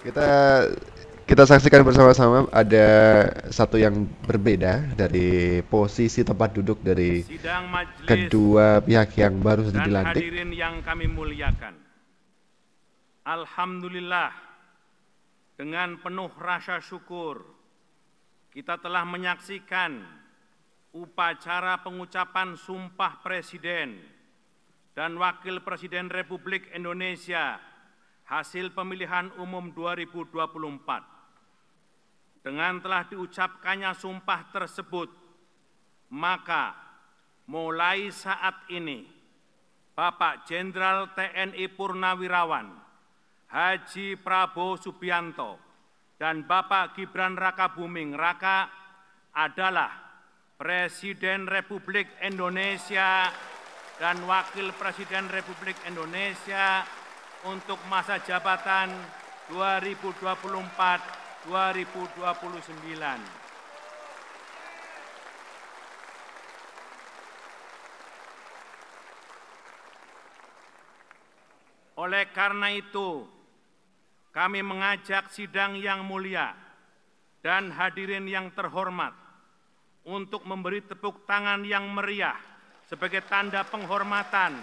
Kita kita saksikan bersama-sama ada satu yang berbeda dari posisi tempat duduk dari kedua pihak yang baru saja dilantik. Hadirin yang kami muliakan. Alhamdulillah dengan penuh rasa syukur kita telah menyaksikan upacara pengucapan sumpah presiden dan wakil presiden Republik Indonesia hasil pemilihan umum 2024. Dengan telah diucapkannya sumpah tersebut, maka mulai saat ini Bapak Jenderal TNI Purnawirawan Haji Prabowo Subianto dan Bapak Gibran Raka Buming Raka adalah Presiden Republik Indonesia dan Wakil Presiden Republik Indonesia untuk masa jabatan 2024-2029. Oleh karena itu, kami mengajak sidang yang mulia dan hadirin yang terhormat untuk memberi tepuk tangan yang meriah sebagai tanda penghormatan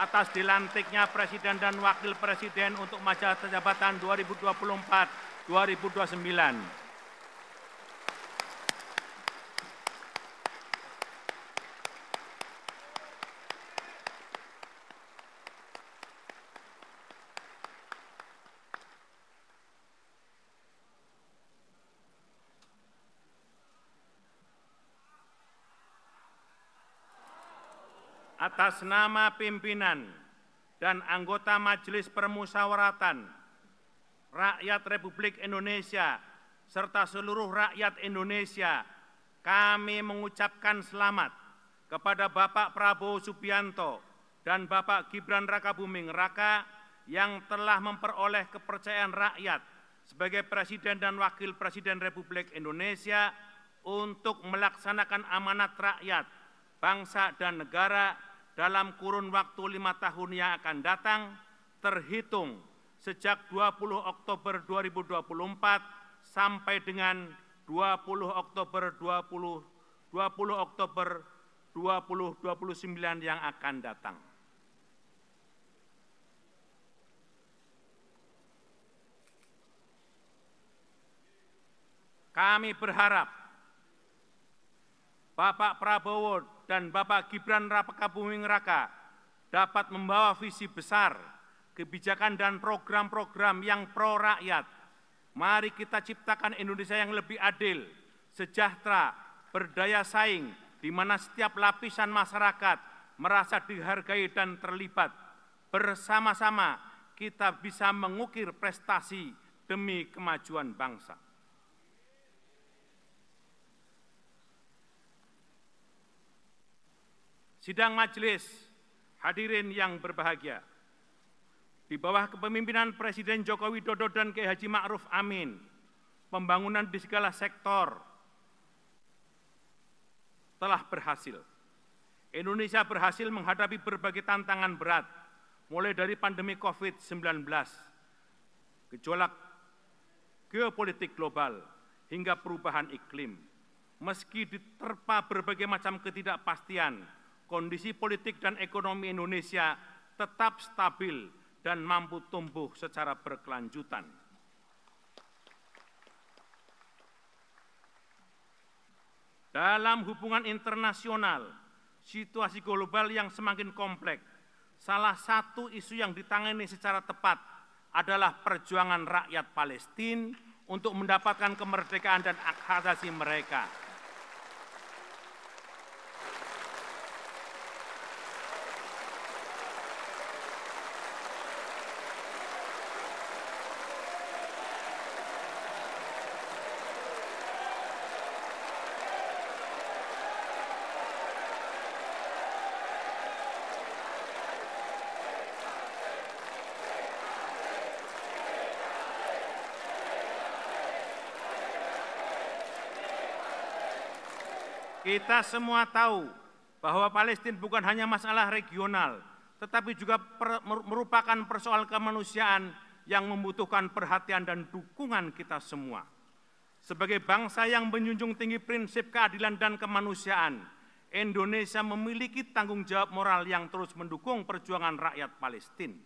atas dilantiknya Presiden dan Wakil Presiden untuk masa jabatan 2024-2029. atas nama pimpinan dan anggota Majelis Permusyawaratan Rakyat Republik Indonesia serta seluruh rakyat Indonesia, kami mengucapkan selamat kepada Bapak Prabowo Subianto dan Bapak Gibran Rakabuming Raka yang telah memperoleh kepercayaan rakyat sebagai Presiden dan Wakil Presiden Republik Indonesia untuk melaksanakan amanat rakyat, bangsa, dan negara dalam kurun waktu lima tahun yang akan datang, terhitung sejak 20 Oktober 2024 sampai dengan 20 Oktober 20, 20 Oktober 2029 yang akan datang. Kami berharap Bapak Prabowo dan Bapak Gibran Raka Buming Raka dapat membawa visi besar, kebijakan dan program-program yang pro rakyat. Mari kita ciptakan Indonesia yang lebih adil, sejahtera, berdaya saing, di mana setiap lapisan masyarakat merasa dihargai dan terlibat. Bersama-sama kita bisa mengukir prestasi demi kemajuan bangsa. sidang majelis, hadirin yang berbahagia. Di bawah kepemimpinan Presiden Joko Widodo dan Kyai Haji Ma'ruf Amin, pembangunan di segala sektor telah berhasil. Indonesia berhasil menghadapi berbagai tantangan berat, mulai dari pandemi COVID-19, gejolak geopolitik global, hingga perubahan iklim. Meski diterpa berbagai macam ketidakpastian, kondisi politik dan ekonomi Indonesia tetap stabil dan mampu tumbuh secara berkelanjutan. Dalam hubungan internasional, situasi global yang semakin kompleks, salah satu isu yang ditangani secara tepat adalah perjuangan rakyat Palestina untuk mendapatkan kemerdekaan dan hak asasi mereka. Kita semua tahu bahwa Palestina bukan hanya masalah regional, tetapi juga per, merupakan persoalan kemanusiaan yang membutuhkan perhatian dan dukungan kita semua. Sebagai bangsa yang menjunjung tinggi prinsip keadilan dan kemanusiaan, Indonesia memiliki tanggung jawab moral yang terus mendukung perjuangan rakyat Palestina.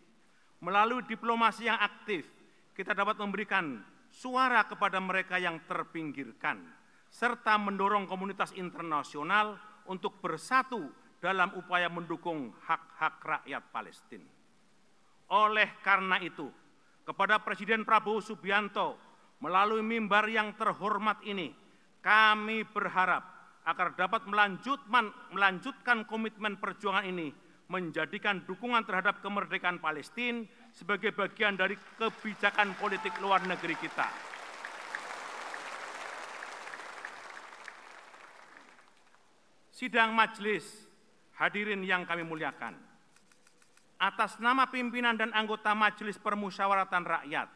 Melalui diplomasi yang aktif, kita dapat memberikan suara kepada mereka yang terpinggirkan serta mendorong komunitas internasional untuk bersatu dalam upaya mendukung hak-hak rakyat Palestina. Oleh karena itu, kepada Presiden Prabowo Subianto melalui mimbar yang terhormat ini, kami berharap agar dapat melanjutkan, komitmen perjuangan ini menjadikan dukungan terhadap kemerdekaan Palestina sebagai bagian dari kebijakan politik luar negeri kita. sidang majelis, hadirin yang kami muliakan. Atas nama pimpinan dan anggota Majelis Permusyawaratan Rakyat,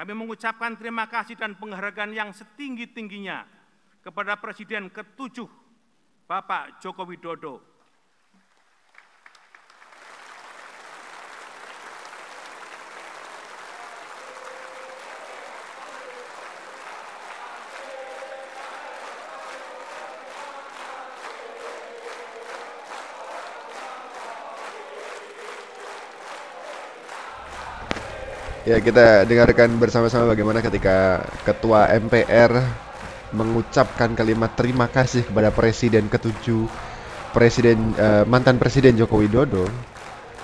kami mengucapkan terima kasih dan penghargaan yang setinggi-tingginya kepada Presiden ketujuh, Bapak Joko Widodo, Ya kita dengarkan bersama-sama bagaimana ketika Ketua MPR mengucapkan kalimat terima kasih kepada Presiden ketujuh Presiden uh, mantan Presiden Joko Widodo.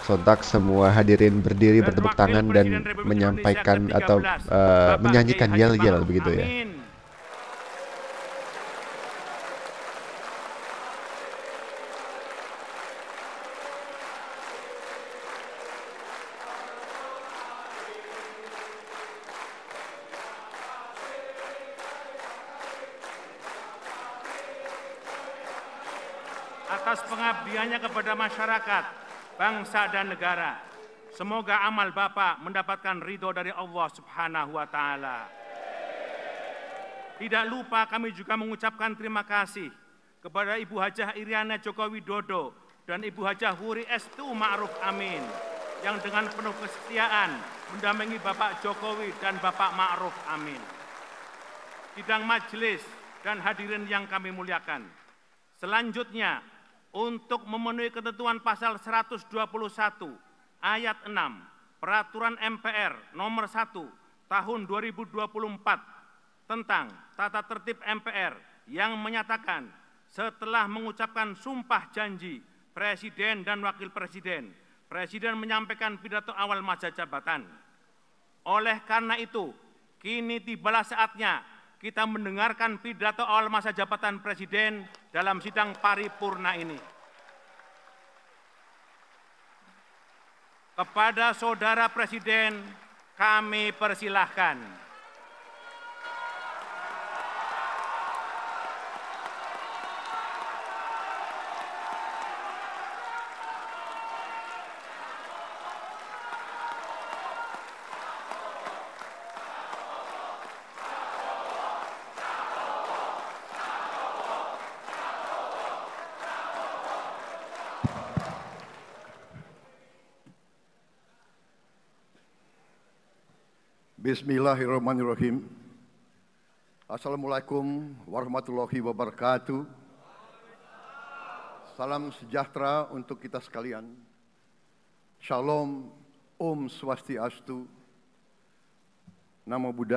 Sontak semua hadirin berdiri bertepuk tangan dan menyampaikan atau uh, menyanyikan yel-yel begitu ya. atas pengabdiannya kepada masyarakat, bangsa, dan negara. Semoga amal Bapak mendapatkan ridho dari Allah Subhanahu wa Ta'ala. Tidak lupa, kami juga mengucapkan terima kasih kepada Ibu Hajah Iriana Joko Widodo dan Ibu Hajah Wuri Estu Ma'ruf Amin yang dengan penuh kesetiaan mendampingi Bapak Jokowi dan Bapak Ma'ruf Amin. Sidang majelis dan hadirin yang kami muliakan. Selanjutnya, untuk memenuhi ketentuan pasal 121 ayat 6 Peraturan MPR nomor 1 tahun 2024 tentang tata tertib MPR yang menyatakan setelah mengucapkan sumpah janji Presiden dan Wakil Presiden, Presiden menyampaikan pidato awal masa jabatan. Oleh karena itu, kini tibalah saatnya kita mendengarkan pidato awal masa jabatan Presiden dalam sidang paripurna ini. Kepada Saudara Presiden, kami persilahkan. Bismillahirrahmanirrahim. Assalamualaikum warahmatullahi wabarakatuh. Salam sejahtera untuk kita sekalian. Shalom, Om Swastiastu, Namo Buddha.